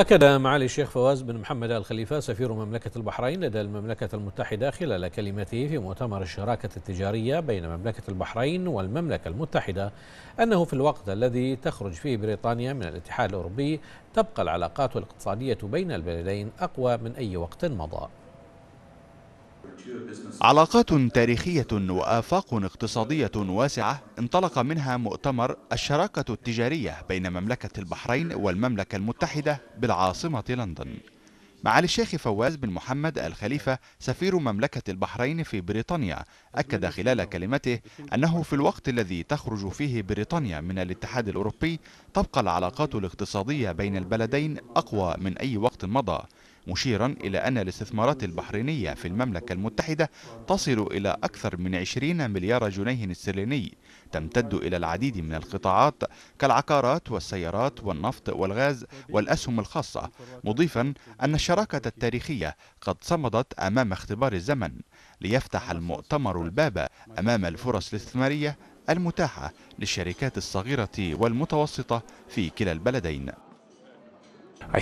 أكد معالي الشيخ فواز بن محمد آل خليفة سفير مملكة البحرين لدى المملكة المتحدة خلال كلمته في مؤتمر الشراكة التجارية بين مملكة البحرين والمملكة المتحدة أنه في الوقت الذي تخرج فيه بريطانيا من الاتحاد الأوروبي تبقى العلاقات الاقتصادية بين البلدين أقوى من أي وقت مضى علاقات تاريخية وآفاق اقتصادية واسعة انطلق منها مؤتمر الشراكة التجارية بين مملكة البحرين والمملكة المتحدة بالعاصمة لندن معالي الشيخ فواز بن محمد الخليفة سفير مملكة البحرين في بريطانيا أكد خلال كلمته أنه في الوقت الذي تخرج فيه بريطانيا من الاتحاد الأوروبي تبقى العلاقات الاقتصادية بين البلدين أقوى من أي وقت مضى مشيرا إلى أن الاستثمارات البحرينية في المملكة المتحدة تصل إلى أكثر من 20 مليار جنيه استرليني تمتد إلى العديد من القطاعات كالعقارات والسيارات والنفط والغاز والأسهم الخاصة مضيفا أن الشراكة التاريخية قد صمدت أمام اختبار الزمن ليفتح المؤتمر الباب أمام الفرص الاستثمارية المتاحة للشركات الصغيرة والمتوسطة في كلا البلدين Uh,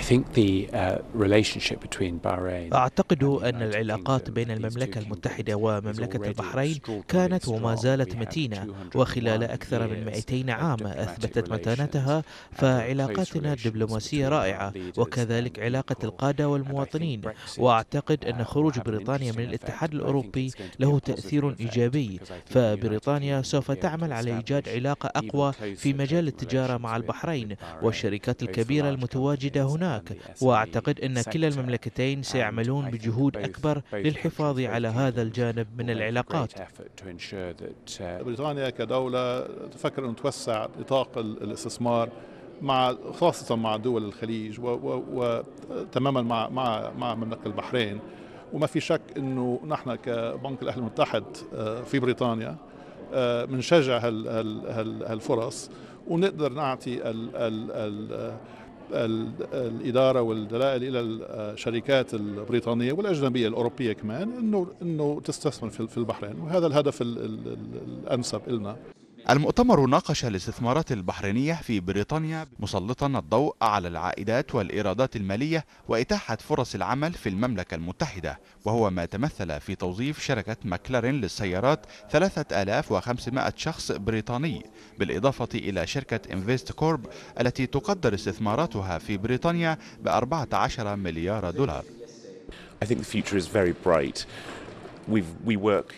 أعتقد أن العلاقات بين المملكة المتحدة ومملكة البحرين كانت وما زالت متينة وخلال أكثر من 200 عام أثبتت متانتها فعلاقاتنا الدبلوماسية رائعة وكذلك علاقة القادة والمواطنين وأعتقد uh, أن خروج بريطانيا من الاتحاد الأوروبي له تأثير إيجابي فبريطانيا سوف تعمل على إيجاد علاقة أقوى في مجال التجارة مع البحرين والشركات الكبيرة المتواجدة هناك وأعتقد أن كلا المملكتين سيعملون بجهود أكبر للحفاظ على هذا الجانب من العلاقات uh, بريطانيا كدولة تفكر أن توسع نطاق الاستثمار مع خاصة مع دول الخليج وتماما مع مع مع مملكة البحرين وما في شك انه نحن كبنك الاهلي المتحد آه، في بريطانيا بنشجع آه، هالفرص ونقدر نعطي ال ال ال الإدارة والدلائل إلى الشركات البريطانية والأجنبية الأوروبية كمان أنه أنه تستثمر في البحرين وهذا الهدف الأنسب لنا المؤتمر ناقش الاستثمارات البحرينية في بريطانيا مسلطا الضوء على العائدات والإيرادات المالية وإتاحة فرص العمل في المملكة المتحدة وهو ما تمثل في توظيف شركة ماكلارين للسيارات 3500 شخص بريطاني بالإضافة إلى شركة انفيست كورب التي تقدر استثماراتها في بريطانيا ب 14 مليار دولار I think the future is very bright.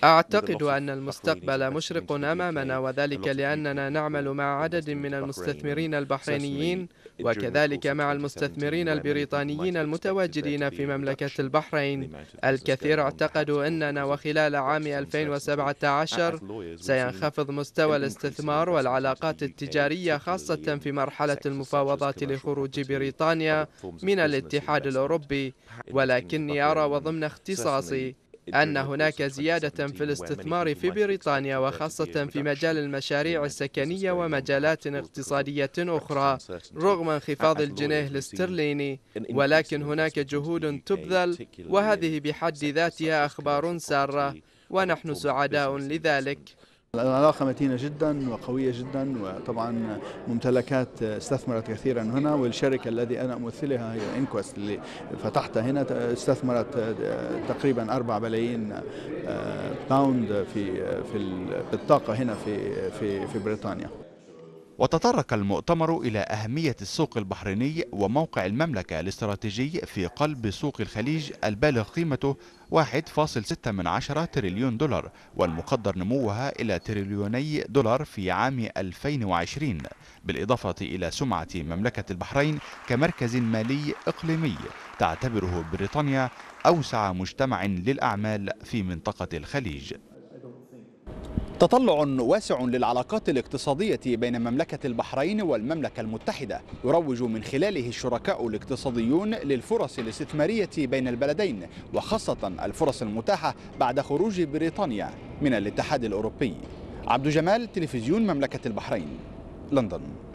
أعتقد أن المستقبل مشرق أمامنا وذلك لأننا نعمل مع عدد من المستثمرين البحرينيين وكذلك مع المستثمرين البريطانيين المتواجدين في مملكة البحرين الكثير اعتقدوا أننا وخلال عام 2017 سينخفض مستوى الاستثمار والعلاقات التجارية خاصة في مرحلة المفاوضات لخروج بريطانيا من الاتحاد الأوروبي ولكني أرى وضمن اختصاصي أن هناك زيادة في الاستثمار في بريطانيا وخاصة في مجال المشاريع السكنية ومجالات اقتصادية أخرى رغم انخفاض الجنيه الاسترليني ولكن هناك جهود تبذل وهذه بحد ذاتها أخبار سارة ونحن سعداء لذلك العلاقة متينة جدا وقوية جدا وطبعا ممتلكات استثمرت كثيرا هنا والشركة التي أنا أمثلها هي إنكوست اللي فتحتها هنا استثمرت تقريبا 4 بلايين باوند في في بالطاقة هنا في في في بريطانيا وتطرق المؤتمر إلى أهمية السوق البحريني وموقع المملكة الاستراتيجي في قلب سوق الخليج البالغ قيمته 1.6 من عشرة تريليون دولار والمقدر نموها إلى تريليوني دولار في عام 2020 بالإضافة إلى سمعة مملكة البحرين كمركز مالي إقليمي تعتبره بريطانيا أوسع مجتمع للأعمال في منطقة الخليج تطلع واسع للعلاقات الاقتصادية بين مملكة البحرين والمملكة المتحدة يروج من خلاله الشركاء الاقتصاديون للفرص الاستثمارية بين البلدين وخاصة الفرص المتاحة بعد خروج بريطانيا من الاتحاد الأوروبي عبد جمال تلفزيون مملكة البحرين لندن